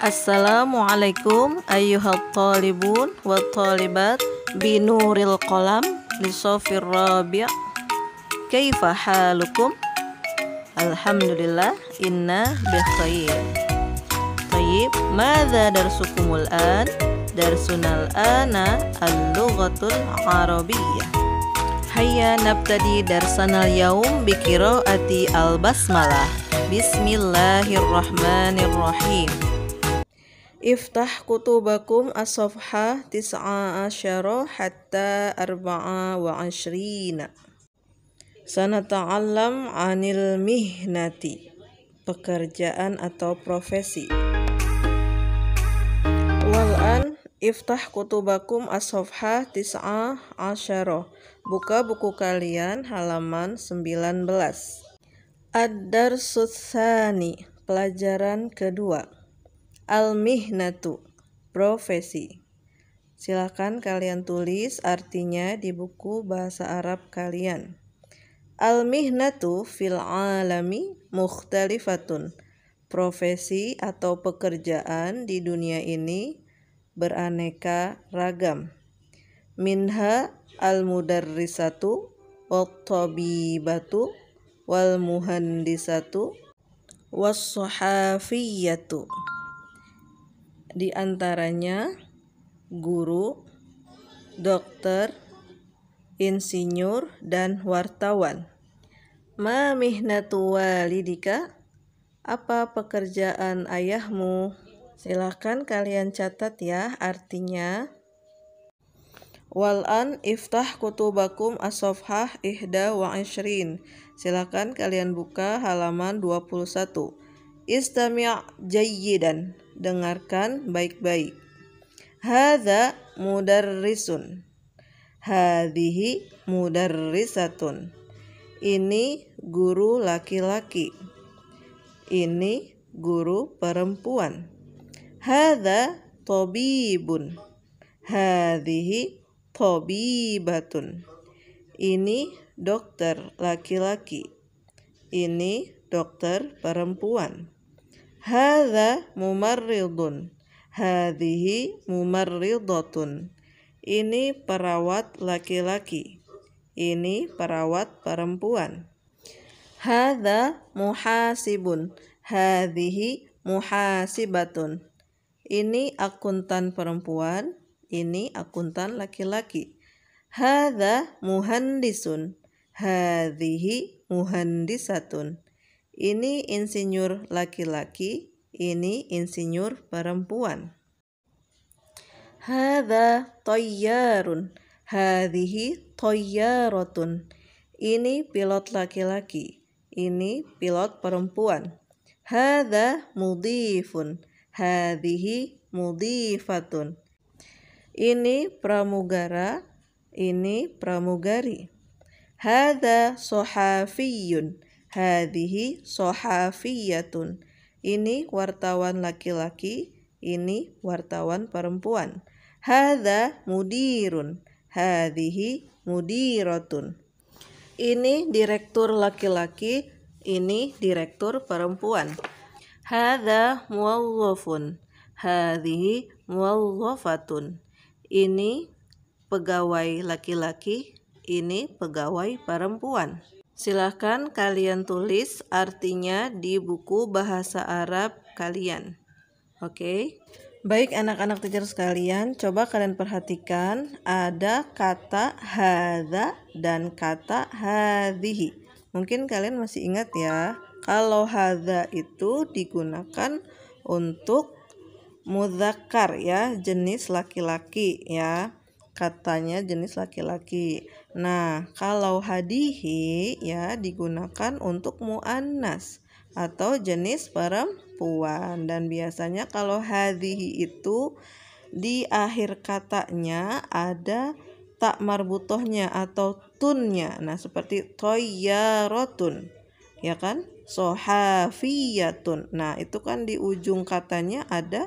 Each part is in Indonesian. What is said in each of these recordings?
Assalamualaikum ayyuhat talibun wa talibat binuril qalam li sofir rabi' kaifa halukum Alhamdulillah inna khair Tayyib madza al an darsunal ana al-lughatul arabiyyah Hayya nabtadi darsanal yaum qiraati al-basmalah Bismillahirrahmanirrahim Iftah kutubakum as-safha tis'a asyara hatta arba'a wa ashrina. Taalam anil mihnati. Pekerjaan atau profesi. Wal'an iftah kutubakum as-safha tis'a asyara. Buka buku kalian halaman 19. Ad-darsutsani. Pelajaran kedua. Al-mihnatu, profesi. Silakan kalian tulis artinya di buku bahasa Arab kalian. Al-mihnatu fil alami mukhtalifatun. Profesi atau pekerjaan di dunia ini beraneka ragam. Minha al-mudarrisatu wat-tabibatu wal-muhandisatu was-suhafiyatu di antaranya guru, dokter, insinyur, dan wartawan. Ma mihnatu walidika? Apa pekerjaan ayahmu? Silahkan kalian catat ya artinya. Wal'an iftah kutubakum asofhah ihda wa ishrin. Silahkan kalian buka halaman 21. Istami' jayyidan. Dengarkan baik-baik. Hadza mudarrisun. Hadhihi mudarrisatun. Ini guru laki-laki. Ini guru perempuan. Hadza tabibun. Hadhihi tabibatun. Ini dokter laki-laki. Ini dokter perempuan. Hadza mumarridun. Hadhihi mumarridatun. Ini perawat laki-laki. Ini perawat perempuan. Hada muhasibun. Hadhihi muhasibatun. Ini akuntan perempuan, ini akuntan laki-laki. Hada muhandisun. Hadhihi muhandisatun. Ini insinyur laki-laki, ini insinyur perempuan. Hada toyarun, hadihi toyarotun. Ini pilot laki-laki, ini pilot perempuan. Hada mudifun, hadihi mudifatun. Ini pramugara, ini pramugari. Hada sohafiyun, Hadihi sohafiyatun. Ini wartawan laki-laki, ini wartawan perempuan. Hada mudirun. Hadihi mudirotun. Ini direktur laki-laki, ini direktur perempuan. Hada muwawafun. Hadihi muwawafatun. Ini pegawai laki-laki, ini pegawai perempuan. Silahkan kalian tulis artinya di buku bahasa Arab kalian. Oke. Okay? Baik anak-anak teacher sekalian, coba kalian perhatikan ada kata hada dan kata hadhihi. Mungkin kalian masih ingat ya, kalau hada itu digunakan untuk muzakkar ya, jenis laki-laki ya katanya jenis laki-laki. Nah, kalau hadihi ya digunakan untuk muannas atau jenis perempuan dan biasanya kalau hadihi itu di akhir katanya ada tak marbutohnya atau tunnya. Nah, seperti toyarotun ya kan? Sohafiyatun. Nah, itu kan di ujung katanya ada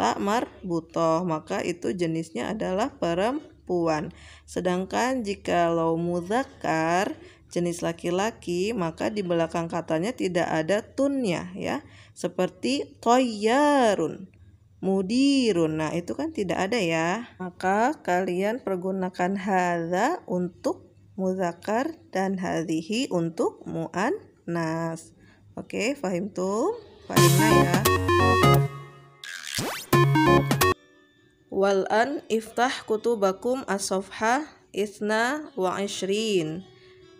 tak marbutoh maka itu jenisnya adalah perempuan sedangkan jika jikalau muzakkar jenis laki-laki maka di belakang katanya tidak ada tunnya ya seperti toyarun mudirun nah itu kan tidak ada ya maka kalian pergunakan hadza untuk muzakar dan hadhihi untuk mu'annas oke fahim tuh fahim ya wal an iftah kutubakum asofha isna wa ishrin.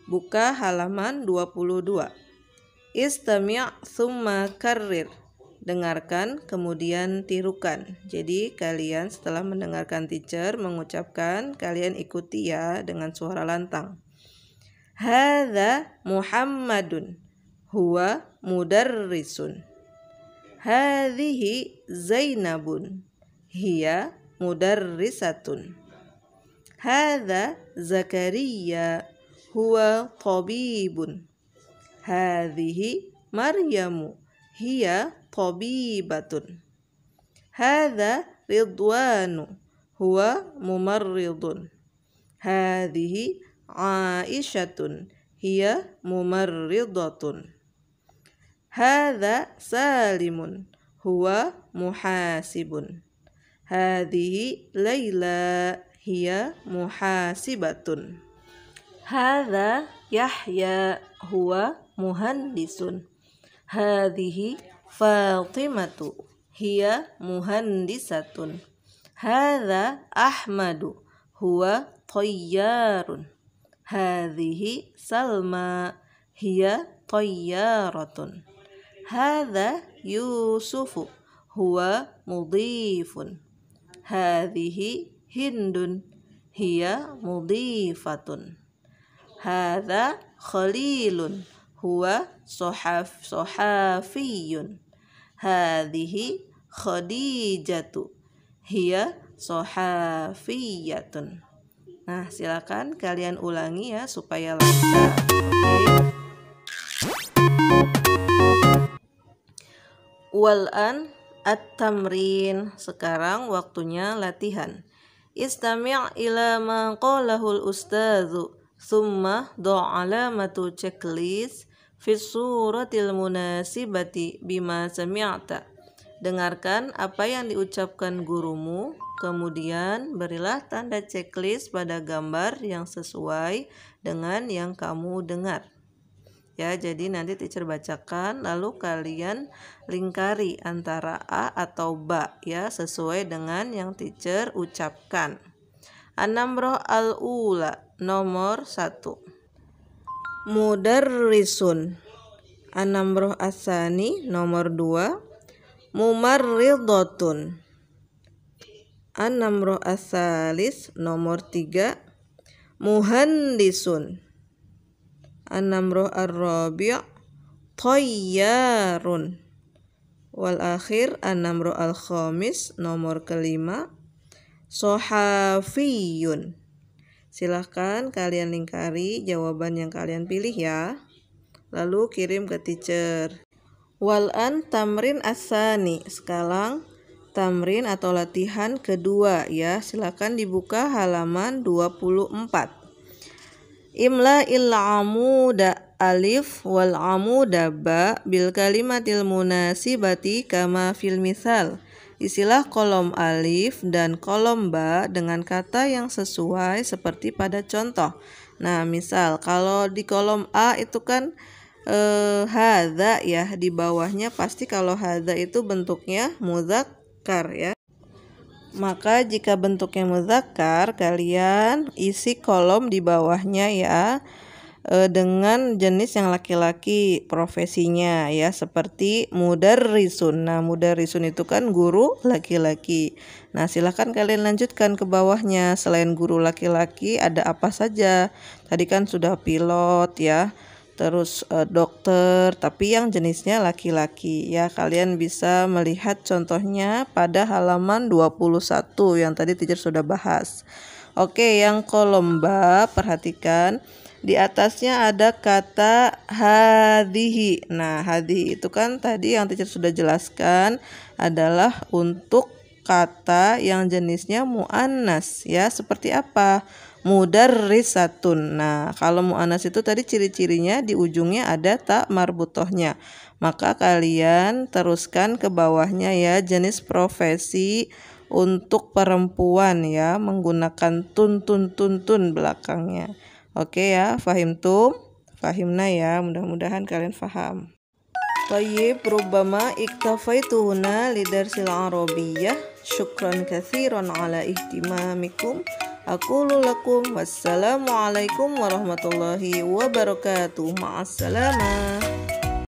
Buka halaman 22. Istami' thumma karrir. Dengarkan kemudian tirukan. Jadi kalian setelah mendengarkan teacher mengucapkan kalian ikuti ya dengan suara lantang. Hada Muhammadun huwa mudarrisun. Hadhihi Zainabun hiya mudarrisatun hadza zakariya huwa tabibun hadhihi maryamu hiya tabibatun hadza ridwanu huwa mumarridun hadhihi aisyatun hiya mumarridatun hadza salimun huwa muhasibun Hadhihi Laila hiya muhasibatun. Hada Yahya huwa muhandisun. Hadhihi Fatimatu hiya muhandisatun. Hada Ahmadu huwa tayyarun. Hadhihi Salma hia tayyaratun. Hada Yusufu huwa mudhifun. Hadhihi Hindun hiya mudifatun. Hadha Khalilun huwa sohaf sohafiyun. Hadhihi Khadijatu hiya sohafiyatun. Nah, silakan kalian ulangi ya supaya lancar. Oke. Okay. Wal an At-tamrin. Sekarang waktunya latihan. Istami' ila ma qalahul ustadzu thumma do'alamatu alamatu checklist fi suratil munasibati bima sami'ta. Dengarkan apa yang diucapkan gurumu, kemudian berilah tanda checklist pada gambar yang sesuai dengan yang kamu dengar ya jadi nanti teacher bacakan lalu kalian lingkari antara a atau ba ya sesuai dengan yang teacher ucapkan anamroh al ula nomor satu mudarrisun anamroh asani nomor dua mumarridotun anamroh asalis nomor tiga muhandisun An-namruh ar-rabi' Toyarun Wal akhir An-namruh al-khamis Nomor kelima Sohafiyun Silahkan kalian lingkari jawaban yang kalian pilih ya Lalu kirim ke teacher Wal'an tamrin asani Sekarang tamrin atau latihan kedua ya Silahkan dibuka halaman 24 Imla il amuda alif wal amuda ba bil kalimatil munasibati kama fil misal. Isilah kolom alif dan kolom ba dengan kata yang sesuai seperti pada contoh. Nah, misal kalau di kolom A itu kan eh, hada ya di bawahnya pasti kalau hada itu bentuknya muzakkar ya. Maka jika bentuknya muzakkar, kalian isi kolom di bawahnya ya e, dengan jenis yang laki-laki profesinya ya seperti mudarrisun. Nah, mudarrisun itu kan guru laki-laki. Nah, silahkan kalian lanjutkan ke bawahnya. Selain guru laki-laki ada apa saja? Tadi kan sudah pilot ya terus uh, dokter, tapi yang jenisnya laki-laki ya. Kalian bisa melihat contohnya pada halaman 21 yang tadi teacher sudah bahas. Oke, yang kolom perhatikan di atasnya ada kata hadihi. Nah, hadihi itu kan tadi yang teacher sudah jelaskan adalah untuk kata yang jenisnya mu'anas ya seperti apa mudarrisatun nah kalau mu'anas itu tadi ciri-cirinya di ujungnya ada tak marbutohnya maka kalian teruskan ke bawahnya ya jenis profesi untuk perempuan ya menggunakan tun tun tun tun belakangnya oke ya fahim tum fahimna ya mudah-mudahan kalian faham طيب ربما اكتفيت هنا لدرس العربية شكرا كثيرا على اهتمامكم أقول لكم والسلام عليكم ورحمة الله وبركاته مع السلامة